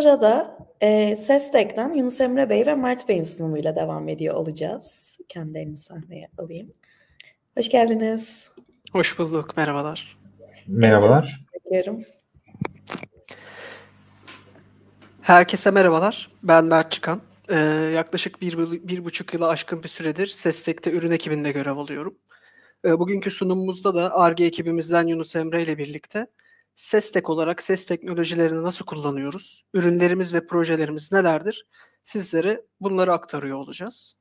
Sırada e, Ses Tek'ten Yunus Emre Bey ve Mert Bey'in sunumuyla devam ediyor olacağız. Kendilerini sahneye alayım. Hoş geldiniz. Hoş bulduk, merhabalar. Merhabalar. Bekliyorum. Herkese merhabalar. Ben Mert Çıkan. Ee, yaklaşık bir, bir buçuk yıla aşkın bir süredir Sestek'te ürün ekibinde görev alıyorum. Ee, bugünkü sunumumuzda da ARGE ekibimizden Yunus Emre ile birlikte ses tek olarak ses teknolojilerini nasıl kullanıyoruz? Ürünlerimiz ve projelerimiz nelerdir? Sizlere bunları aktarıyor olacağız.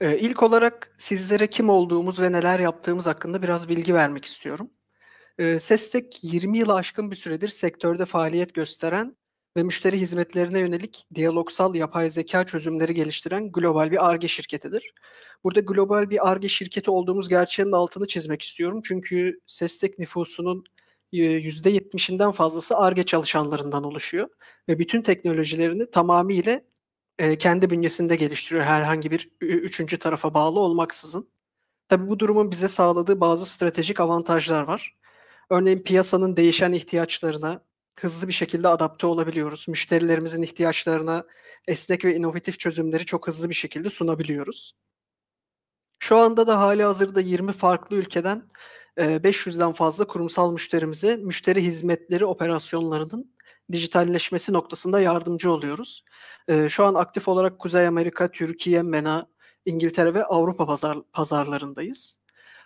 Ee, ilk olarak sizlere kim olduğumuz ve neler yaptığımız hakkında biraz bilgi vermek istiyorum. Ee, SESTEK 20 yılı aşkın bir süredir sektörde faaliyet gösteren ve müşteri hizmetlerine yönelik diyalogsal yapay zeka çözümleri geliştiren global bir ARGE şirketidir. Burada global bir ARGE şirketi olduğumuz gerçeğinin altını çizmek istiyorum. Çünkü Sestek nüfusunun %70'inden e, fazlası ARGE çalışanlarından oluşuyor. Ve bütün teknolojilerini tamamıyla e, kendi bünyesinde geliştiriyor herhangi bir üçüncü tarafa bağlı olmaksızın. Tabii bu durumun bize sağladığı bazı stratejik avantajlar var. Örneğin piyasanın değişen ihtiyaçlarına, hızlı bir şekilde adapte olabiliyoruz. Müşterilerimizin ihtiyaçlarına esnek ve inovatif çözümleri çok hızlı bir şekilde sunabiliyoruz. Şu anda da hali hazırda 20 farklı ülkeden 500'den e, fazla kurumsal müşterimize müşteri hizmetleri operasyonlarının dijitalleşmesi noktasında yardımcı oluyoruz. E, şu an aktif olarak Kuzey Amerika, Türkiye, MENA, İngiltere ve Avrupa pazar, pazarlarındayız.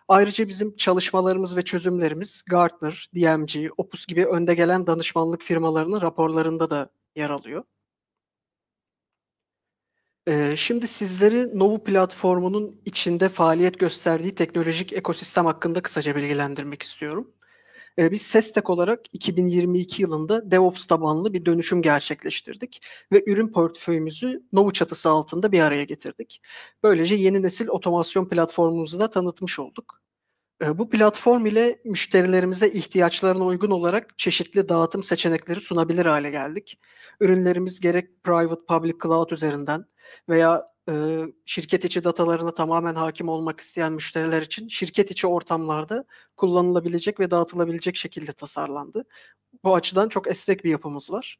Ayrıca bizim çalışmalarımız ve çözümlerimiz Gartner, DMG, Opus gibi önde gelen danışmanlık firmalarının raporlarında da yer alıyor. Ee, şimdi sizleri Novu platformunun içinde faaliyet gösterdiği teknolojik ekosistem hakkında kısaca bilgilendirmek istiyorum e, biz Sestek olarak 2022 yılında DevOps tabanlı bir dönüşüm gerçekleştirdik ve ürün portföyümüzü Novu çatısı altında bir araya getirdik. Böylece yeni nesil otomasyon platformumuzu da tanıtmış olduk. E, bu platform ile müşterilerimize ihtiyaçlarına uygun olarak çeşitli dağıtım seçenekleri sunabilir hale geldik. Ürünlerimiz gerek private public cloud üzerinden veya e, şirket içi datalarına tamamen hakim olmak isteyen müşteriler için şirket içi ortamlarda kullanılabilecek ve dağıtılabilecek şekilde tasarlandı. Bu açıdan çok esnek bir yapımız var.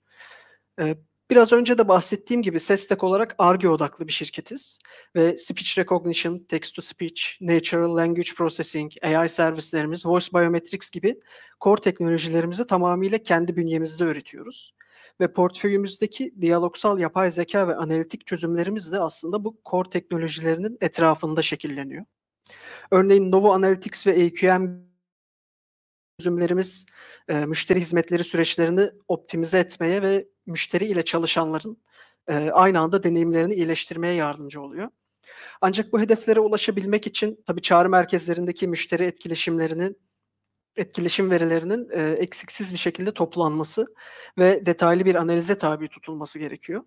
E, biraz önce de bahsettiğim gibi SESTEK olarak ARGE odaklı bir şirketiz. Ve speech recognition, text to speech, natural language processing, AI servislerimiz, voice biometrics gibi core teknolojilerimizi tamamıyla kendi bünyemizde üretiyoruz ve portföyümüzdeki diyalogsal yapay zeka ve analitik çözümlerimiz de aslında bu core teknolojilerinin etrafında şekilleniyor. Örneğin Novo Analytics ve AQM çözümlerimiz e, müşteri hizmetleri süreçlerini optimize etmeye ve müşteri ile çalışanların e, aynı anda deneyimlerini iyileştirmeye yardımcı oluyor. Ancak bu hedeflere ulaşabilmek için tabii çağrı merkezlerindeki müşteri etkileşimlerinin etkileşim verilerinin e, eksiksiz bir şekilde toplanması ve detaylı bir analize tabi tutulması gerekiyor.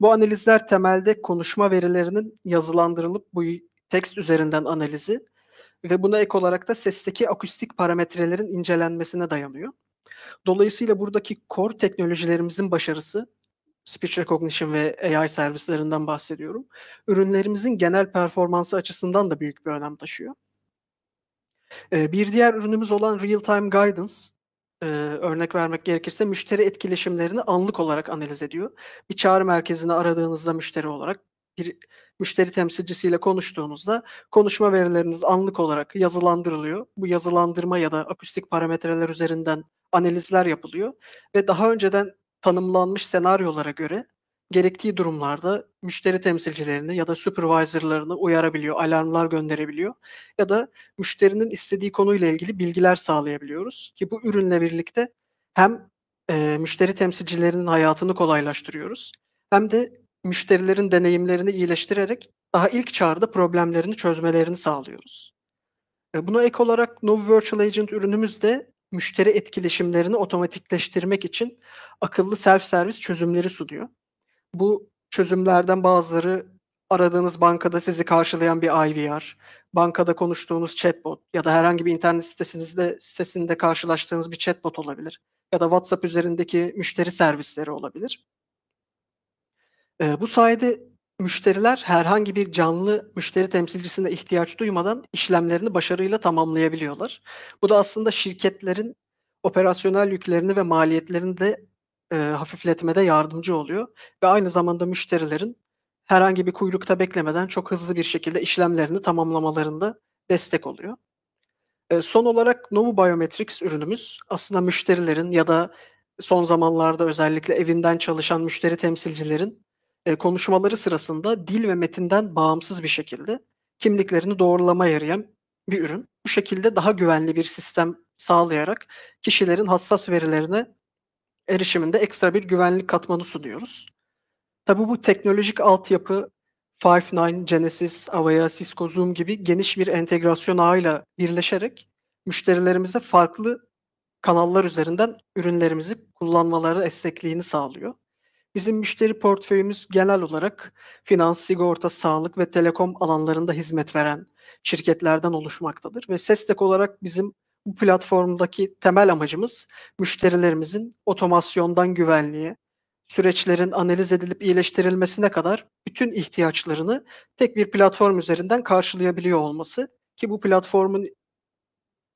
Bu analizler temelde konuşma verilerinin yazılandırılıp bu tekst üzerinden analizi ve buna ek olarak da sesteki akustik parametrelerin incelenmesine dayanıyor. Dolayısıyla buradaki core teknolojilerimizin başarısı, speech recognition ve AI servislerinden bahsediyorum, ürünlerimizin genel performansı açısından da büyük bir önem taşıyor. Ee, bir diğer ürünümüz olan Real Time Guidance e, örnek vermek gerekirse müşteri etkileşimlerini anlık olarak analiz ediyor. Bir çağrı merkezini aradığınızda müşteri olarak bir müşteri temsilcisiyle konuştuğunuzda konuşma verileriniz anlık olarak yazılandırılıyor. Bu yazılandırma ya da akustik parametreler üzerinden analizler yapılıyor ve daha önceden tanımlanmış senaryolara göre gerektiği durumlarda müşteri temsilcilerini ya da supervisorlarını uyarabiliyor, alarmlar gönderebiliyor ya da müşterinin istediği konuyla ilgili bilgiler sağlayabiliyoruz ki bu ürünle birlikte hem e, müşteri temsilcilerinin hayatını kolaylaştırıyoruz hem de müşterilerin deneyimlerini iyileştirerek daha ilk çağrıda problemlerini çözmelerini sağlıyoruz. E, buna ek olarak No Virtual Agent ürünümüz de müşteri etkileşimlerini otomatikleştirmek için akıllı self-servis çözümleri sunuyor. Bu çözümlerden bazıları aradığınız bankada sizi karşılayan bir IVR, bankada konuştuğunuz chatbot ya da herhangi bir internet sitesinizde sitesinde karşılaştığınız bir chatbot olabilir ya da WhatsApp üzerindeki müşteri servisleri olabilir. E, bu sayede müşteriler herhangi bir canlı müşteri temsilcisine ihtiyaç duymadan işlemlerini başarıyla tamamlayabiliyorlar. Bu da aslında şirketlerin operasyonel yüklerini ve maliyetlerini de e, hafifletmede yardımcı oluyor ve aynı zamanda müşterilerin herhangi bir kuyrukta beklemeden çok hızlı bir şekilde işlemlerini tamamlamalarında destek oluyor. E, son olarak Novo Biometrics ürünümüz aslında müşterilerin ya da son zamanlarda özellikle evinden çalışan müşteri temsilcilerin e, konuşmaları sırasında dil ve metinden bağımsız bir şekilde kimliklerini doğrulama yarayan bir ürün. Bu şekilde daha güvenli bir sistem sağlayarak kişilerin hassas verilerine erişiminde ekstra bir güvenlik katmanı sunuyoruz. Tabi bu teknolojik altyapı Five9, Genesis, Avaya, Cisco, Zoom gibi geniş bir entegrasyon ağıyla birleşerek müşterilerimize farklı kanallar üzerinden ürünlerimizi kullanmaları esnekliğini sağlıyor. Bizim müşteri portföyümüz genel olarak finans, sigorta, sağlık ve telekom alanlarında hizmet veren şirketlerden oluşmaktadır ve SESTEK olarak bizim bu platformdaki temel amacımız müşterilerimizin otomasyondan güvenliğe, süreçlerin analiz edilip iyileştirilmesine kadar bütün ihtiyaçlarını tek bir platform üzerinden karşılayabiliyor olması ki bu platformun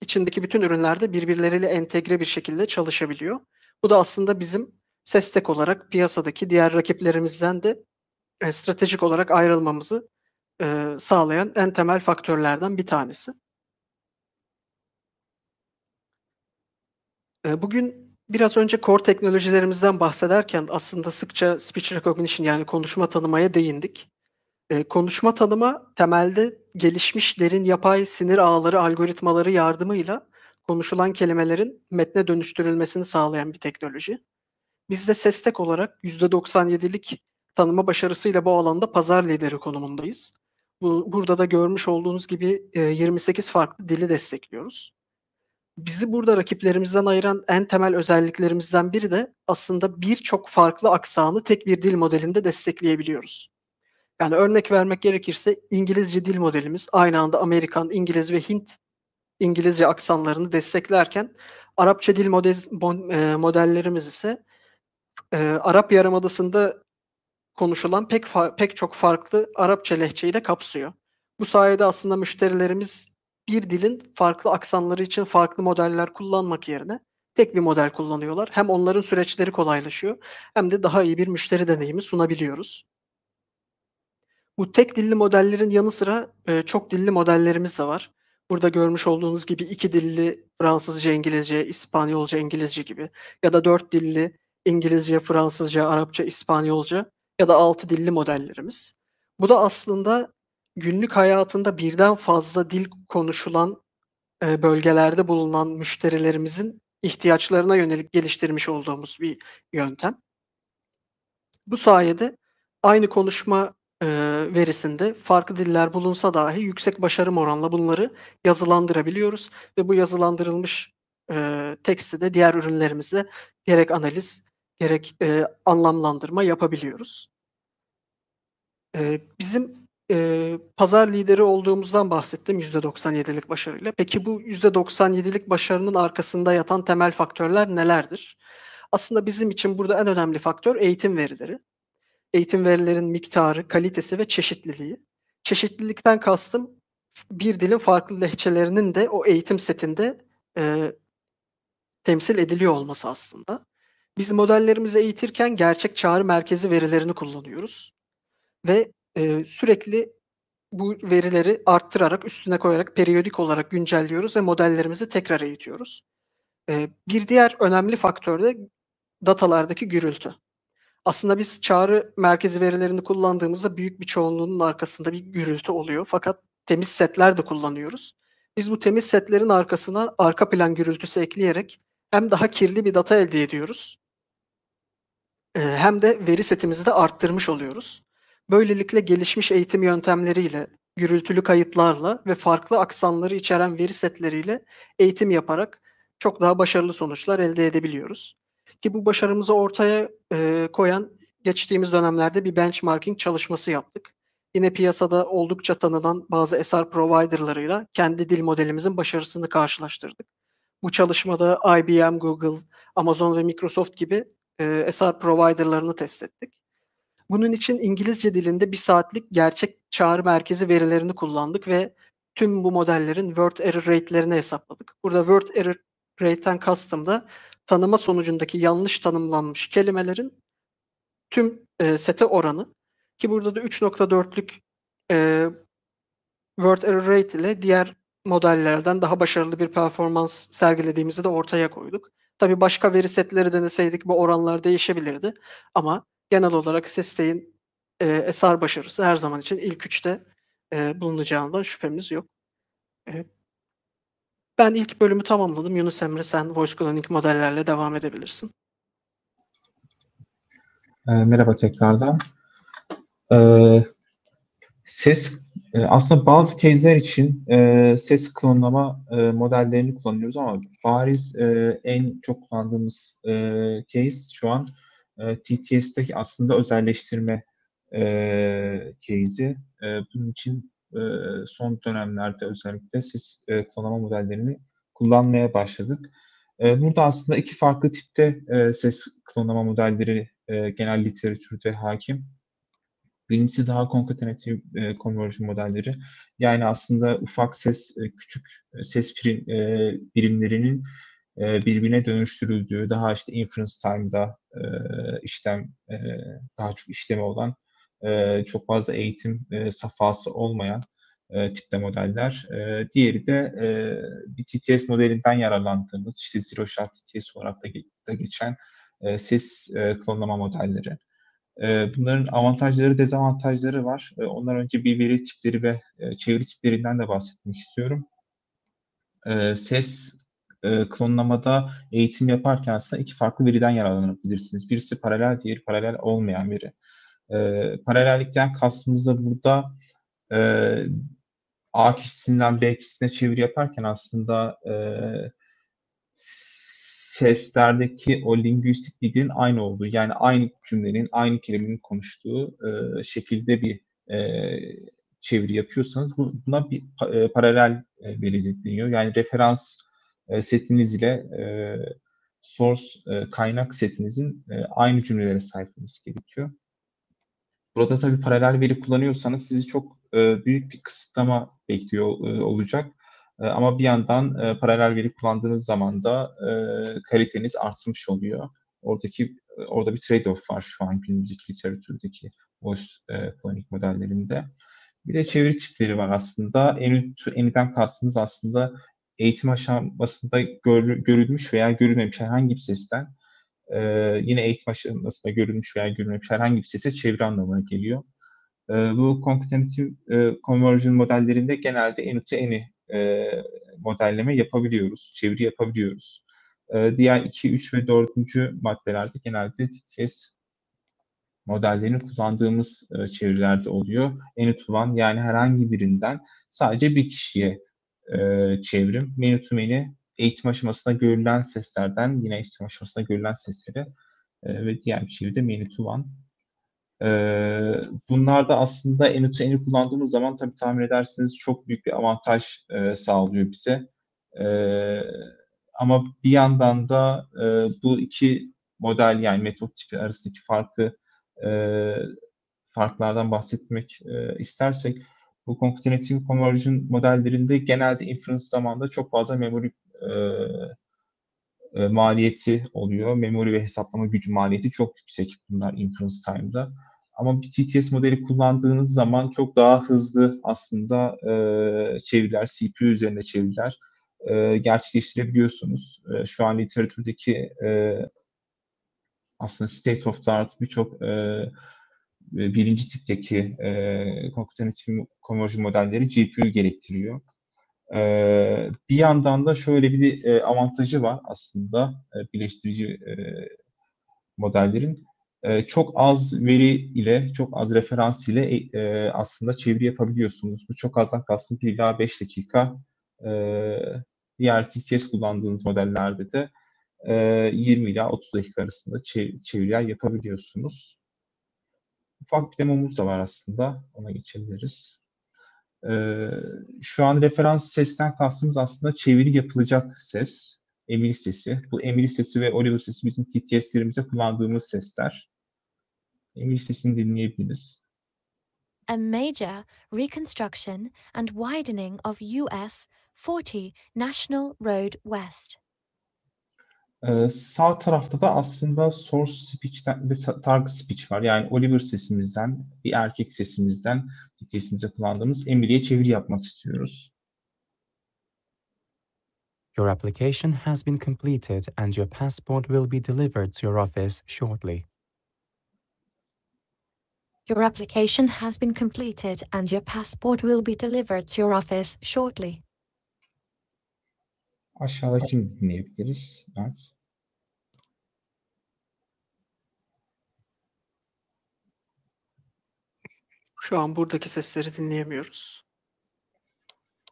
içindeki bütün ürünler de birbirleriyle entegre bir şekilde çalışabiliyor. Bu da aslında bizim Sestek olarak piyasadaki diğer rakiplerimizden de e, stratejik olarak ayrılmamızı e, sağlayan en temel faktörlerden bir tanesi. Ee, bugün biraz önce core teknolojilerimizden bahsederken aslında sıkça speech recognition yani konuşma tanımaya değindik. Ee, konuşma tanıma temelde gelişmiş derin yapay sinir ağları algoritmaları yardımıyla konuşulan kelimelerin metne dönüştürülmesini sağlayan bir teknoloji. Biz de SESTEK olarak %97'lik tanıma başarısıyla bu alanda pazar lideri konumundayız. burada da görmüş olduğunuz gibi 28 e, farklı dili destekliyoruz bizi burada rakiplerimizden ayıran en temel özelliklerimizden biri de aslında birçok farklı aksanı tek bir dil modelinde destekleyebiliyoruz. Yani örnek vermek gerekirse İngilizce dil modelimiz aynı anda Amerikan, İngiliz ve Hint İngilizce aksanlarını desteklerken Arapça dil model, e, modellerimiz ise e, Arap Yarımadası'nda konuşulan pek pek çok farklı Arapça lehçeyi de kapsıyor. Bu sayede aslında müşterilerimiz bir dilin farklı aksanları için farklı modeller kullanmak yerine tek bir model kullanıyorlar. Hem onların süreçleri kolaylaşıyor hem de daha iyi bir müşteri deneyimi sunabiliyoruz. Bu tek dilli modellerin yanı sıra e, çok dilli modellerimiz de var. Burada görmüş olduğunuz gibi iki dilli Fransızca, İngilizce, İspanyolca, İngilizce gibi ya da dört dilli İngilizce, Fransızca, Arapça, İspanyolca ya da altı dilli modellerimiz. Bu da aslında günlük hayatında birden fazla dil konuşulan e, bölgelerde bulunan müşterilerimizin ihtiyaçlarına yönelik geliştirmiş olduğumuz bir yöntem. Bu sayede aynı konuşma e, verisinde farklı diller bulunsa dahi yüksek başarım oranla bunları yazılandırabiliyoruz ve bu yazılandırılmış e, teksti de diğer ürünlerimizde gerek analiz gerek e, anlamlandırma yapabiliyoruz. E, bizim e, pazar lideri olduğumuzdan bahsettim %97'lik başarıyla. Peki bu %97'lik başarının arkasında yatan temel faktörler nelerdir? Aslında bizim için burada en önemli faktör eğitim verileri. Eğitim verilerin miktarı, kalitesi ve çeşitliliği. Çeşitlilikten kastım bir dilin farklı lehçelerinin de o eğitim setinde e, temsil ediliyor olması aslında. Biz modellerimizi eğitirken gerçek çağrı merkezi verilerini kullanıyoruz. Ve e, sürekli bu verileri arttırarak, üstüne koyarak, periyodik olarak güncelliyoruz ve modellerimizi tekrar eğitiyoruz. E, bir diğer önemli faktör de datalardaki gürültü. Aslında biz çağrı merkezi verilerini kullandığımızda büyük bir çoğunluğunun arkasında bir gürültü oluyor. Fakat temiz setler de kullanıyoruz. Biz bu temiz setlerin arkasına arka plan gürültüsü ekleyerek hem daha kirli bir data elde ediyoruz hem de veri setimizi de arttırmış oluyoruz. Böylelikle gelişmiş eğitim yöntemleriyle, gürültülü kayıtlarla ve farklı aksanları içeren veri setleriyle eğitim yaparak çok daha başarılı sonuçlar elde edebiliyoruz. Ki bu başarımızı ortaya e, koyan geçtiğimiz dönemlerde bir benchmarking çalışması yaptık. Yine piyasada oldukça tanınan bazı SR providerlarıyla kendi dil modelimizin başarısını karşılaştırdık. Bu çalışmada IBM, Google, Amazon ve Microsoft gibi e, SR providerlarını test ettik. Bunun için İngilizce dilinde bir saatlik gerçek çağrı merkezi verilerini kullandık ve tüm bu modellerin word error rate'lerini hesapladık. Burada word error rate'ten kastım da tanıma sonucundaki yanlış tanımlanmış kelimelerin tüm e, sete oranı ki burada da 3.4'lük e, word error rate ile diğer modellerden daha başarılı bir performans sergilediğimizi de ortaya koyduk. Tabii başka veri setleri deneseydik bu oranlar değişebilirdi ama genel olarak Sestey'in e, eser başarısı her zaman için ilk üçte e, bulunacağından şüphemiz yok. E, ben ilk bölümü tamamladım. Yunus Emre sen voice cloning modellerle devam edebilirsin. E, merhaba tekrardan. E, ses e, aslında bazı kezler için e, ses klonlama e, modellerini kullanıyoruz ama bariz e, en çok kullandığımız e, case şu an e, TTS'teki aslında özelleştirme e, case'i. E, bunun için e, son dönemlerde özellikle siz e, klonama modellerini kullanmaya başladık. E, burada aslında iki farklı tipte e, ses klonama modelleri e, genel literatürde hakim. Birincisi daha konkatenatif e, konverjin modelleri. Yani aslında ufak ses, e, küçük e, ses prim, e, birimlerinin e, birbirine dönüştürüldüğü, daha işte inference time'da e, işlem e, daha çok işlemi olan, çok fazla eğitim safhası olmayan tipte modeller. diğeri de e, bir TTS modelinden yararlandığımız, işte zero shot TTS olarak da, geçen ses klonlama modelleri. Bunların avantajları, dezavantajları var. Onlar önce bir veri tipleri ve çeviri tiplerinden de bahsetmek istiyorum. Ses e, klonlamada eğitim yaparken aslında iki farklı veriden yararlanabilirsiniz. Birisi paralel, diğeri paralel olmayan veri. E, paralellikten kastımızda burada e, A kişisinden B kişisine çeviri yaparken aslında e, seslerdeki o linguistik dilin aynı olduğu, yani aynı cümlenin, aynı kelimenin konuştuğu e, şekilde bir e, çeviri yapıyorsanız buna bir e, paralel verilik deniyor. Yani referans e, setiniz ile e, source e, kaynak setinizin e, aynı cümlelere sahip olması gerekiyor. Burada tabii paralel veri kullanıyorsanız sizi çok e, büyük bir kısıtlama bekliyor e, olacak. E, ama bir yandan e, paralel veri kullandığınız zaman da e, kaliteniz artmış oluyor. Oradaki e, orada bir trade-off var şu an günümüzdeki literatürdeki voice e, modellerinde. Bir de çeviri tipleri var aslında. En, eniden kastımız aslında eğitim aşamasında gör, görülmüş veya görülmemiş herhangi bir sesten e, yine eğitim aşamasında görülmüş veya görülmemiş herhangi bir sese çeviri anlamına geliyor. E, bu konkutenatif e, conversion modellerinde genelde en öte eni e, modelleme yapabiliyoruz, çeviri yapabiliyoruz. E, diğer 2, 3 ve 4. maddelerde genelde TTS modellerini kullandığımız e, çevirilerde oluyor. Any to yani herhangi birinden sadece bir kişiye e, çevrim. Many to many eğitim aşamasında görülen seslerden yine eğitim aşamasında görülen sesleri e, ve diğer bir çevirde şey many to one. E, bunlar da aslında any to any kullandığımız zaman tabii tahmin edersiniz çok büyük bir avantaj e, sağlıyor bize. E, ama bir yandan da e, bu iki model yani metot tipi arasındaki farkı e, farklardan bahsetmek e, istersek bu Cognitive Conversion modellerinde genelde inference zamanında çok fazla memori e, e, maliyeti oluyor. Memori ve hesaplama gücü maliyeti çok yüksek bunlar inference time'da. Ama bir TTS modeli kullandığınız zaman çok daha hızlı aslında e, çeviriler, CPU üzerinde çeviriler e, gerçekleştirebiliyorsunuz. E, şu an literatürdeki e, aslında state of the art birçok e, birinci tipteki e, konkutanit konverji modelleri GPU gerektiriyor. E, bir yandan da şöyle bir e, avantajı var aslında e, birleştirici e, modellerin. E, çok az veri ile, çok az referans ile e, e aslında çeviri yapabiliyorsunuz. Bu çok azdan kalsın 1 ila 5 dakika. E, diğer TCS kullandığınız modellerde de e, 20 ila 30 dakika arasında çeviriler yapabiliyorsunuz ufak bir demomuz da var aslında. Ona geçebiliriz. Ee, şu an referans sesten kastımız aslında çeviri yapılacak ses. Emir sesi. Bu emir sesi ve Oliver sesi bizim TTS'lerimize kullandığımız sesler. Emir sesini dinleyebiliriz. A major reconstruction and widening of US 40 National Road West. Ee, sağ tarafta da aslında source speech ve target speech var. Yani Oliver sesimizden, bir erkek sesimizden sesimize kullandığımız Emily'e çeviri yapmak istiyoruz. Your application has been completed and your passport will be delivered to your office shortly. Your application has been completed and your passport will be delivered to your office shortly. Aşağıdakini dinleyebiliriz. Evet. Şu an buradaki sesleri dinleyemiyoruz.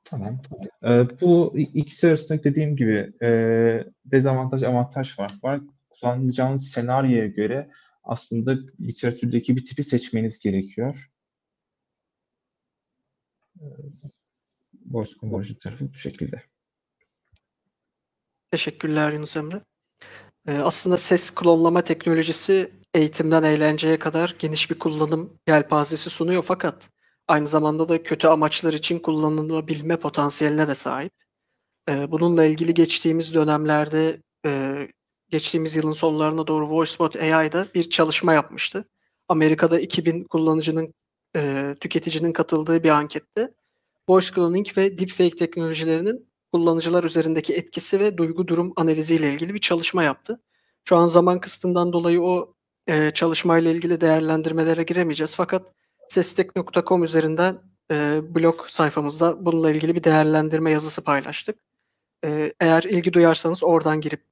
Tamam. Ee, bu ikisi arasında dediğim gibi e, dezavantaj avantaj fark var. Kullanacağınız senaryoya göre aslında literatürdeki bir tipi seçmeniz gerekiyor. Ee, Boys Conversion tarafı bu şekilde. Teşekkürler Yunus Emre. Ee, aslında ses klonlama teknolojisi eğitimden eğlenceye kadar geniş bir kullanım yelpazesi sunuyor fakat aynı zamanda da kötü amaçlar için kullanılabilme potansiyeline de sahip. Ee, bununla ilgili geçtiğimiz dönemlerde e, geçtiğimiz yılın sonlarına doğru VoiceBot AI'da bir çalışma yapmıştı. Amerika'da 2000 kullanıcının e, tüketicinin katıldığı bir ankette voice cloning ve deepfake teknolojilerinin kullanıcılar üzerindeki etkisi ve duygu durum analiziyle ilgili bir çalışma yaptı. Şu an zaman kısıtından dolayı o e, çalışmayla ilgili değerlendirmelere giremeyeceğiz. Fakat sestek.com üzerinden e, blog sayfamızda bununla ilgili bir değerlendirme yazısı paylaştık. E, eğer ilgi duyarsanız oradan girip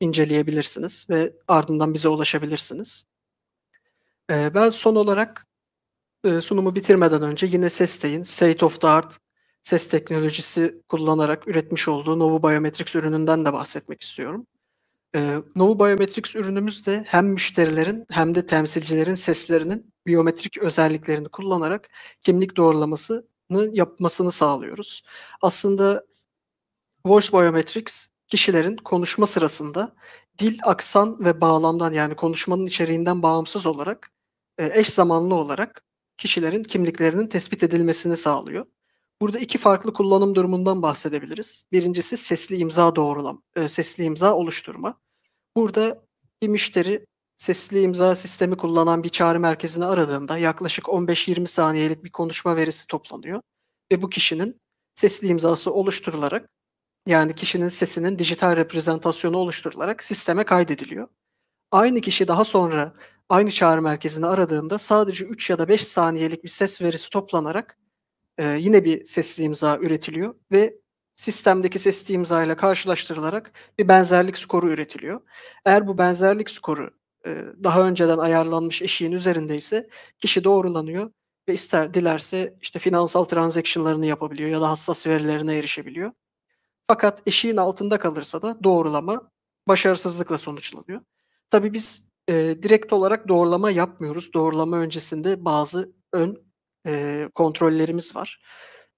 inceleyebilirsiniz ve ardından bize ulaşabilirsiniz. E, ben son olarak e, sunumu bitirmeden önce yine Sestey'in State of the Art ses teknolojisi kullanarak üretmiş olduğu Novo Biometrics ürününden de bahsetmek istiyorum. E, ee, Novo Biometrics ürünümüz de hem müşterilerin hem de temsilcilerin seslerinin biyometrik özelliklerini kullanarak kimlik doğrulamasını yapmasını sağlıyoruz. Aslında Voice Biometrics kişilerin konuşma sırasında dil, aksan ve bağlamdan yani konuşmanın içeriğinden bağımsız olarak e, eş zamanlı olarak kişilerin kimliklerinin tespit edilmesini sağlıyor. Burada iki farklı kullanım durumundan bahsedebiliriz. Birincisi sesli imza doğrulam, e, sesli imza oluşturma. Burada bir müşteri sesli imza sistemi kullanan bir çağrı merkezine aradığında yaklaşık 15-20 saniyelik bir konuşma verisi toplanıyor ve bu kişinin sesli imzası oluşturularak yani kişinin sesinin dijital reprezentasyonu oluşturularak sisteme kaydediliyor. Aynı kişi daha sonra aynı çağrı merkezini aradığında sadece 3 ya da 5 saniyelik bir ses verisi toplanarak e, yine bir sesli imza üretiliyor ve sistemdeki sesli imza ile karşılaştırılarak bir benzerlik skoru üretiliyor. Eğer bu benzerlik skoru e, daha önceden ayarlanmış eşiğin üzerindeyse kişi doğrulanıyor ve ister dilerse işte finansal transaction'larını yapabiliyor ya da hassas verilerine erişebiliyor. Fakat eşiğin altında kalırsa da doğrulama başarısızlıkla sonuçlanıyor. Tabii biz e, direkt olarak doğrulama yapmıyoruz. Doğrulama öncesinde bazı ön e, kontrollerimiz var.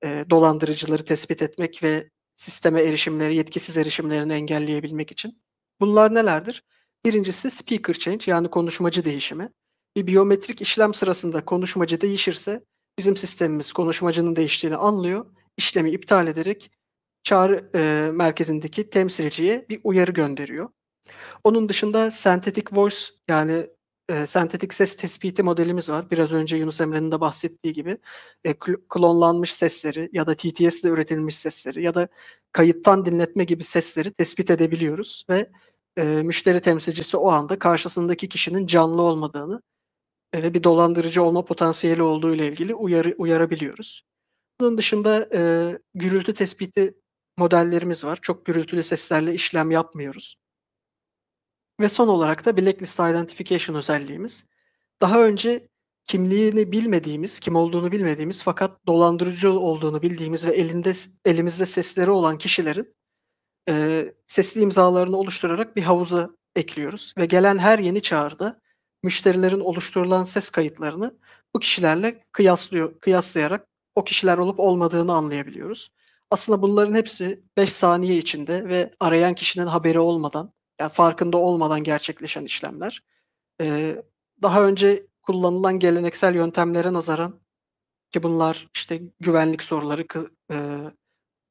E, dolandırıcıları tespit etmek ve sisteme erişimleri, yetkisiz erişimlerini engelleyebilmek için. Bunlar nelerdir? Birincisi speaker change yani konuşmacı değişimi. Bir biyometrik işlem sırasında konuşmacı değişirse bizim sistemimiz konuşmacının değiştiğini anlıyor. işlemi iptal ederek çağrı e, merkezindeki temsilciye bir uyarı gönderiyor. Onun dışında synthetic voice yani e, sentetik ses tespiti modelimiz var. Biraz önce Yunus Emre'nin de bahsettiği gibi e, klonlanmış sesleri ya da TTS ile üretilmiş sesleri ya da kayıttan dinletme gibi sesleri tespit edebiliyoruz ve e, müşteri temsilcisi o anda karşısındaki kişinin canlı olmadığını ve bir dolandırıcı olma potansiyeli olduğu ile ilgili uyarı, uyarabiliyoruz. Bunun dışında e, gürültü tespiti modellerimiz var. Çok gürültülü seslerle işlem yapmıyoruz. Ve son olarak da Blacklist Identification özelliğimiz. Daha önce kimliğini bilmediğimiz, kim olduğunu bilmediğimiz fakat dolandırıcı olduğunu bildiğimiz ve elinde elimizde sesleri olan kişilerin e, sesli imzalarını oluşturarak bir havuza ekliyoruz ve gelen her yeni çağrıda müşterilerin oluşturulan ses kayıtlarını bu kişilerle kıyaslıyor, kıyaslayarak o kişiler olup olmadığını anlayabiliyoruz. Aslında bunların hepsi 5 saniye içinde ve arayan kişinin haberi olmadan yani farkında olmadan gerçekleşen işlemler. Ee, daha önce kullanılan geleneksel yöntemlere nazaran ki bunlar işte güvenlik soruları, e,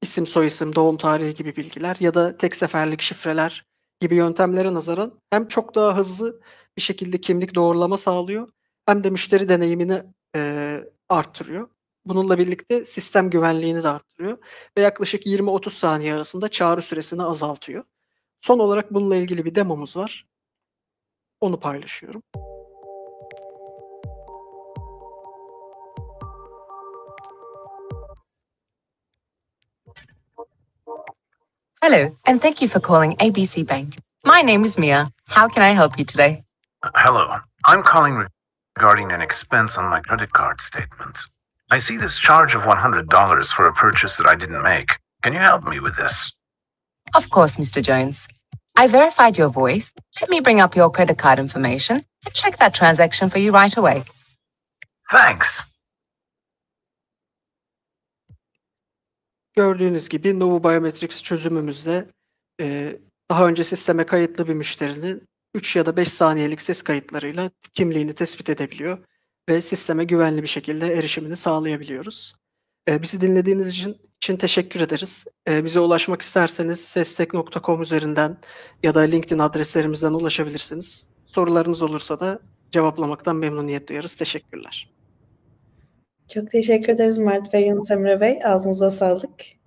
isim soyisim, doğum tarihi gibi bilgiler ya da tek seferlik şifreler gibi yöntemlere nazaran hem çok daha hızlı bir şekilde kimlik doğrulama sağlıyor hem de müşteri deneyimini e, arttırıyor. Bununla birlikte sistem güvenliğini de arttırıyor ve yaklaşık 20-30 saniye arasında çağrı süresini azaltıyor. Son olarak bununla ilgili bir demomuz var. Onu paylaşıyorum. Hello, and thank you for calling ABC Bank. My name is Mia. How can I help you today? Hello, I'm calling regarding an expense on my credit card statement. I see this charge of $100 for a purchase that I didn't make. Can you help me with this? Of course, Mr. Jones. I verified your voice. Let me bring up your credit card information and check that transaction for you right away. Thanks. Gördüğünüz gibi Novo Biometrics çözümümüzde e, daha önce sisteme kayıtlı bir müşterinin 3 ya da 5 saniyelik ses kayıtlarıyla kimliğini tespit edebiliyor ve sisteme güvenli bir şekilde erişimini sağlayabiliyoruz. Ee, bizi dinlediğiniz için, için teşekkür ederiz. Ee, bize ulaşmak isterseniz sestek.com üzerinden ya da LinkedIn adreslerimizden ulaşabilirsiniz. Sorularınız olursa da cevaplamaktan memnuniyet duyarız. Teşekkürler. Çok teşekkür ederiz Mert Bey, Yunus Emre Bey. Ağzınıza sağlık.